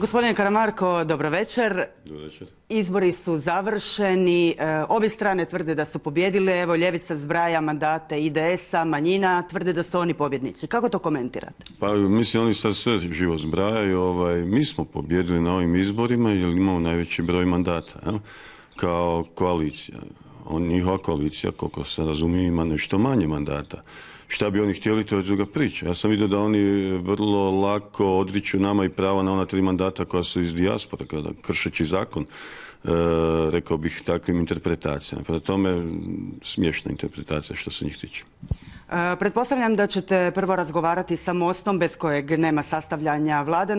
Gospodine Karamarko, dobro večer. Dobro večer. Izbori su završeni. E, obje strane tvrde da su pobjedile. Evo, Ljevica zbraja mandate IDS-a, manjina, tvrde da su oni pobjednici. Kako to komentirate? Pa mislim, oni sad sve živo zbrajaju. Ovaj, mi smo pobjedili na ovim izborima jer imamo najveći broj mandata. Kao koalicija. On, njihova koalicija, koliko se razumije, ima nešto manje mandata. Šta bi oni htjeli, to je druga priča. Ja sam vidio da oni vrlo lako odriču nama i prava na ona tri mandata koja su iz dijaspora, kada kršeći zakon, e, rekao bih takvim interpretacijama. Prema tome, smiješna interpretacija što se njih tiče. E, pretpostavljam da ćete prvo razgovarati sa Mostom bez kojeg nema sastavljanja vlade.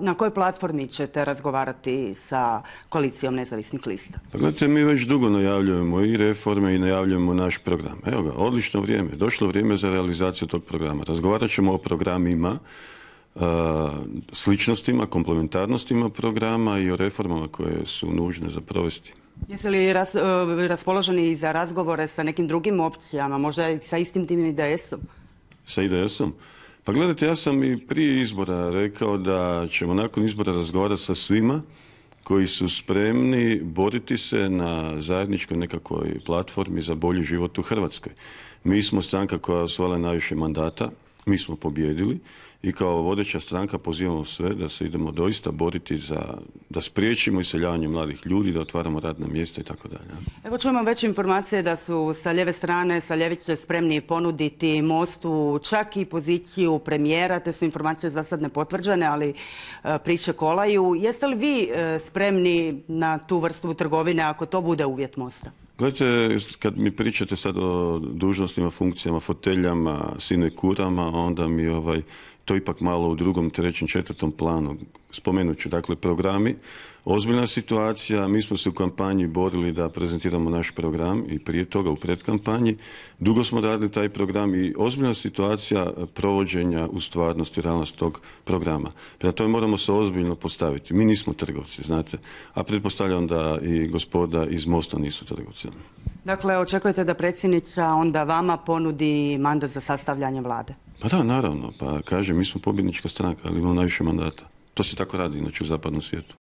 Na kojoj, platformi ćete razgovarati sa koalicijom nezavisnih lista? Pa gledajte, mi već dugo najavljujemo i reforme i najavljujemo naš program. Evo ga, odlično vrijeme. Došlo vrijeme za realizaciju tog programa. Razgovarat ćemo o programima e, sličnostima, komplementarnostima programa i o reformama koje su nužne za provesti. Jesi li e, raspoloženi i za razgovore sa nekim drugim opcijama, možda i sa istim tim IDS-om? Sa IDS-om? Pa gledajte, ja sam i prije izbora rekao da ćemo nakon izbora razgovarati sa svima koji su spremni boriti se na zajedničkoj nekakvoj platformi za bolji život u Hrvatskoj. Mi smo stranka koja osvala najviše mandata, mi smo pobjedili i kao vodeća stranka pozivamo sve da se idemo doista boriti za, da spriječimo iseljavanje mladih ljudi, da otvaramo radna mjesta i tako dalje. Evo čujemo već informacije da su sa lijeve strane, sa ljevice spremni ponuditi mostu čak i poziciju premijera, te su informacije za sad nepotvrđene, ali e, priče kolaju. Jeste li vi e, spremni na tu vrstu trgovine ako to bude uvjet mosta? Gledajte, kad mi pričate sad o dužnostima, funkcijama, foteljama, sinekurama, onda mi ovaj, to ipak malo u drugom, trećem, četvrtom planu. Spomenut ću, dakle, programi. Ozbiljna situacija, mi smo se u kampanji borili da prezentiramo naš program i prije toga u predkampanji. Dugo smo radili taj program i ozbiljna situacija provođenja u stvarnosti, realnost tog programa. Prema to moramo se ozbiljno postaviti. Mi nismo trgovci, znate, a pretpostavljam da i gospoda iz Mosta nisu trgovci. Dakle, očekujete da predsjednica onda vama ponudi mandat za sastavljanje vlade? Pa da, naravno. Pa kaže mi smo pobjednička stranka, ali imamo najviše mandata. To se tako radi inače u zapadnom svijetu.